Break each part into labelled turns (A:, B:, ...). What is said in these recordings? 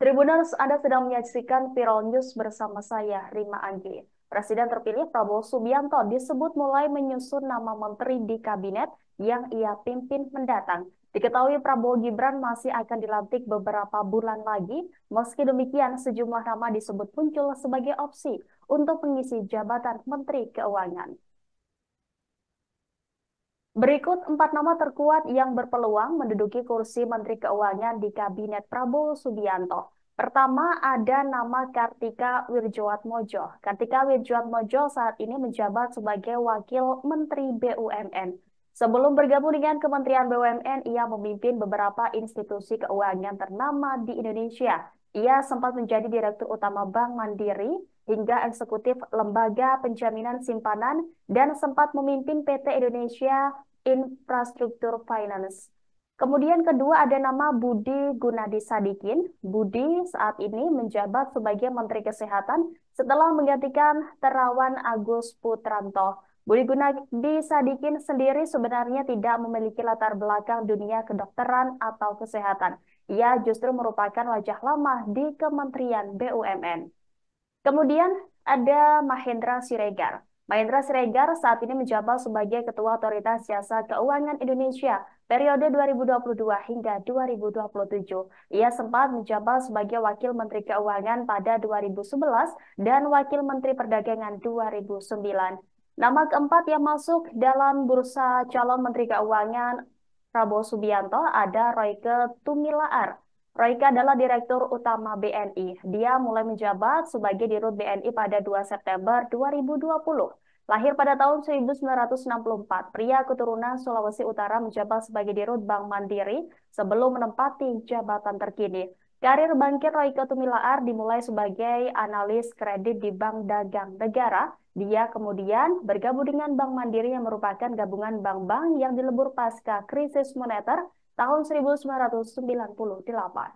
A: Tribuners, Anda sedang menyaksikan Viral News bersama saya, Rima Anggi. Presiden terpilih Prabowo Subianto disebut mulai menyusun nama menteri di kabinet yang ia pimpin mendatang. Diketahui Prabowo Gibran masih akan dilantik beberapa bulan lagi, meski demikian sejumlah nama disebut muncul sebagai opsi untuk mengisi jabatan Menteri Keuangan. Berikut empat nama terkuat yang berpeluang menduduki kursi Menteri Keuangan di Kabinet Prabowo Subianto. Pertama ada nama Kartika Wirjoatmojo. Kartika Wirjoatmojo saat ini menjabat sebagai Wakil Menteri BUMN. Sebelum bergabung dengan Kementerian BUMN, ia memimpin beberapa institusi keuangan ternama di Indonesia. Ia sempat menjadi Direktur Utama Bank Mandiri hingga Eksekutif Lembaga Penjaminan Simpanan dan sempat memimpin PT Indonesia Infrastruktur Finance. Kemudian kedua ada nama Budi Gunadi Sadikin. Budi saat ini menjabat sebagai Menteri Kesehatan setelah menggantikan Terawan Agus Putranto. Budi Gunadi Sadikin sendiri sebenarnya tidak memiliki latar belakang dunia kedokteran atau kesehatan. Ia justru merupakan wajah lama di Kementerian BUMN. Kemudian ada Mahendra Siregar. Mahendra Siregar saat ini menjabat sebagai Ketua Otoritas Jasa Keuangan Indonesia periode 2022 hingga 2027. Ia sempat menjabat sebagai Wakil Menteri Keuangan pada 2011 dan Wakil Menteri Perdagangan 2009. Nama keempat yang masuk dalam bursa calon Menteri Keuangan Prabowo Subianto ada Royke Tumilaar, Royke adalah Direktur Utama BNI. Dia mulai menjabat sebagai Dirut BNI pada 2 September 2020. Lahir pada tahun 1964, pria keturunan Sulawesi Utara menjabat sebagai Dirut Bank Mandiri sebelum menempati jabatan terkini. Karir bankir Royke Tumilaar dimulai sebagai analis kredit di Bank Dagang Negara. Dia kemudian bergabung dengan Bank Mandiri yang merupakan gabungan bank-bank yang dilebur pasca krisis moneter tahun 1998.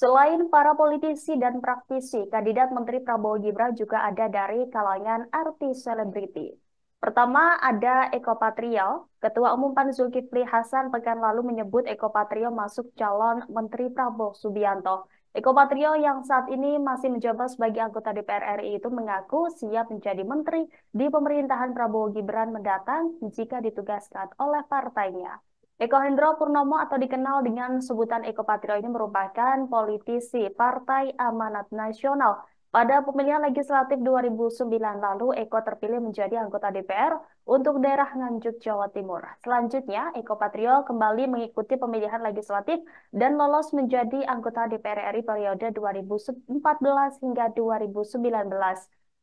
A: Selain para politisi dan praktisi, kandidat Menteri Prabowo Gibran juga ada dari kalangan artis selebriti. Pertama ada Eko Patrio. Ketua Umum PAN Zulkifli Hasan pekan lalu menyebut Eko Patrio masuk calon Menteri Prabowo Subianto. Eko Patrio yang saat ini masih menjabat sebagai anggota DPR RI itu mengaku siap menjadi menteri di pemerintahan Prabowo Gibran mendatang jika ditugaskan oleh partainya. Eko Hendro Purnomo atau dikenal dengan sebutan Eko Patrio ini merupakan politisi Partai Amanat Nasional. Pada pemilihan legislatif 2009 lalu, Eko terpilih menjadi anggota DPR untuk daerah Nganjuk, Jawa Timur. Selanjutnya, Eko Patrio kembali mengikuti pemilihan legislatif dan lolos menjadi anggota DPR RI periode 2014 hingga 2019.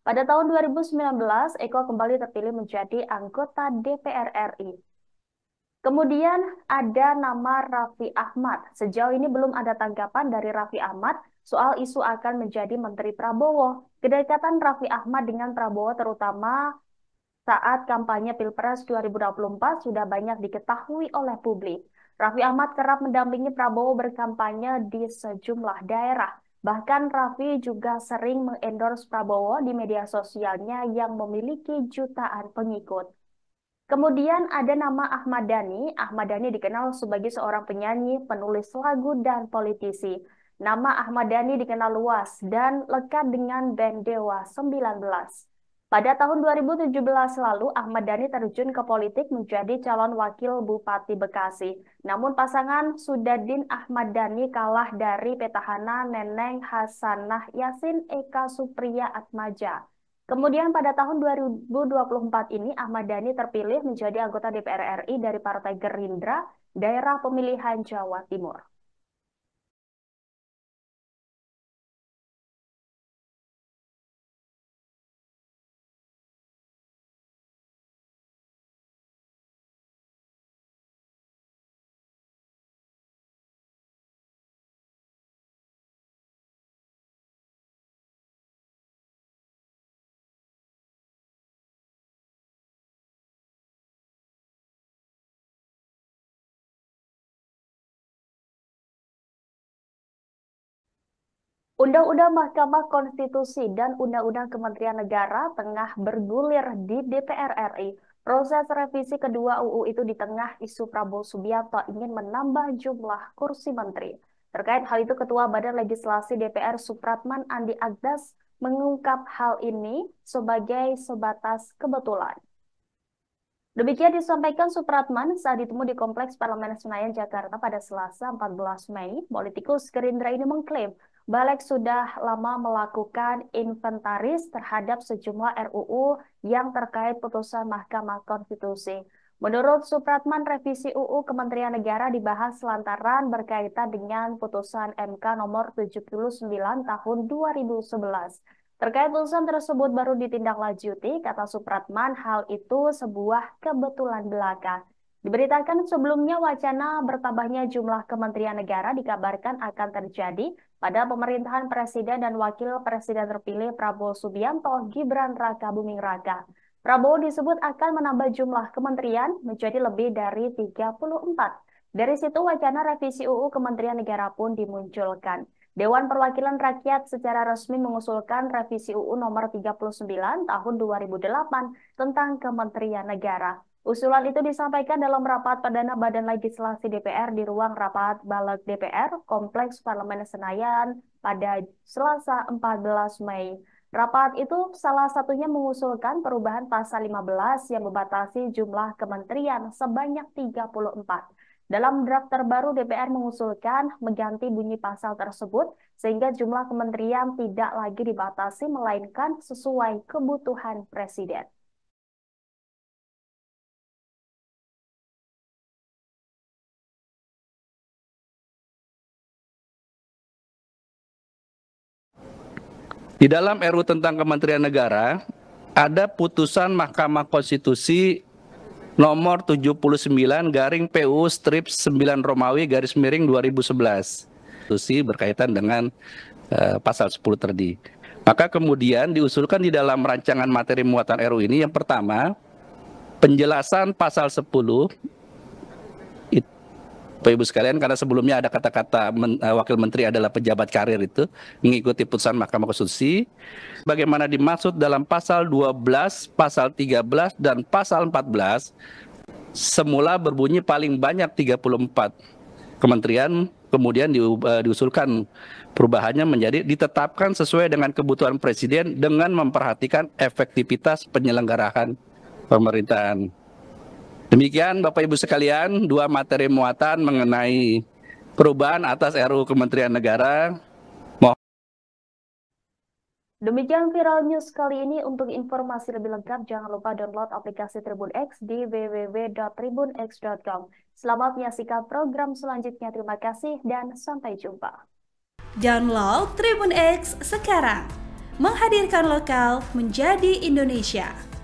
A: Pada tahun 2019, Eko kembali terpilih menjadi anggota DPR RI. Kemudian ada nama Raffi Ahmad. Sejauh ini belum ada tanggapan dari Raffi Ahmad soal isu akan menjadi Menteri Prabowo. Kedekatan Raffi Ahmad dengan Prabowo terutama saat kampanye Pilpres 2024 sudah banyak diketahui oleh publik. Raffi Ahmad kerap mendampingi Prabowo berkampanye di sejumlah daerah. Bahkan Raffi juga sering mengendorse Prabowo di media sosialnya yang memiliki jutaan pengikut. Kemudian ada nama Ahmad Dhani. Ahmad Dhani dikenal sebagai seorang penyanyi, penulis lagu, dan politisi. Nama Ahmad Dhani dikenal luas dan lekat dengan band Dewa 19. Pada tahun 2017 lalu, Ahmad Dhani terjun ke politik menjadi calon wakil Bupati Bekasi. Namun pasangan Sudadin Ahmad Dhani kalah dari petahana Neneng Hasanah Yasin Eka Supriya Atmaja. Kemudian pada tahun 2024 ini Ahmad Dhani terpilih menjadi anggota DPR RI dari Partai Gerindra, daerah pemilihan Jawa
B: Timur. Undang-Undang Mahkamah
A: Konstitusi dan Undang-Undang Kementerian Negara tengah bergulir di DPR RI. Proses revisi kedua UU itu di tengah isu Prabowo Subianto ingin menambah jumlah kursi menteri. Terkait hal itu, Ketua Badan Legislasi DPR Supratman Andi Agdas mengungkap hal ini sebagai sebatas kebetulan. Demikian disampaikan Supratman saat ditemu di Kompleks Parlemen Senayan, Jakarta pada Selasa 14 Mei. Politikus Gerindra ini mengklaim Balik sudah lama melakukan inventaris terhadap sejumlah RUU yang terkait putusan Mahkamah Konstitusi. Menurut Supratman, revisi UU Kementerian Negara dibahas lantaran berkaitan dengan putusan MK nomor 79 tahun 2011. Terkait putusan tersebut baru ditindaklanjuti, kata Supratman, hal itu sebuah kebetulan belaka. Diberitakan sebelumnya wacana bertambahnya jumlah kementerian negara dikabarkan akan terjadi pada pemerintahan Presiden dan Wakil Presiden terpilih Prabowo Subianto Gibran Raka Buming Raka. Prabowo disebut akan menambah jumlah kementerian menjadi lebih dari 34. Dari situ wacana revisi UU Kementerian Negara pun dimunculkan. Dewan Perwakilan Rakyat secara resmi mengusulkan revisi UU nomor 39 tahun 2008 tentang Kementerian Negara. Usulan itu disampaikan dalam rapat perdana Badan Legislasi DPR di ruang rapat Balek DPR, Kompleks Parlemen Senayan pada Selasa 14 Mei. Rapat itu salah satunya mengusulkan perubahan pasal 15 yang membatasi jumlah kementerian sebanyak 34. Dalam draft terbaru DPR mengusulkan mengganti bunyi pasal tersebut sehingga jumlah kementerian tidak lagi dibatasi melainkan sesuai kebutuhan presiden.
B: Di dalam RU tentang Kementerian Negara ada putusan Mahkamah Konstitusi nomor 79 garing PU strip 9 Romawi garis miring 2011. Konstitusi berkaitan dengan uh, pasal 10 terdi. Maka kemudian diusulkan di dalam rancangan materi muatan RU ini yang pertama penjelasan pasal 10 Bapak Ibu sekalian karena sebelumnya ada kata-kata men, uh, wakil menteri adalah pejabat karir itu mengikuti putusan Mahkamah Konstitusi bagaimana dimaksud dalam pasal 12, pasal 13 dan pasal 14 semula berbunyi paling banyak 34 kementerian kemudian di, uh, eh, diusulkan perubahannya menjadi ditetapkan sesuai dengan kebutuhan presiden dengan memperhatikan efektivitas penyelenggaraan pemerintahan Demikian Bapak Ibu sekalian, dua materi muatan mengenai perubahan atas RU Kementerian Negara. Mohon...
A: Demikian viral news kali ini. Untuk informasi lebih lengkap, jangan lupa download aplikasi Tribun X di www.tribunx.com. Selamat menyaksikan program selanjutnya. Terima kasih dan sampai jumpa. Download Tribun X sekarang. Menghadirkan lokal menjadi Indonesia.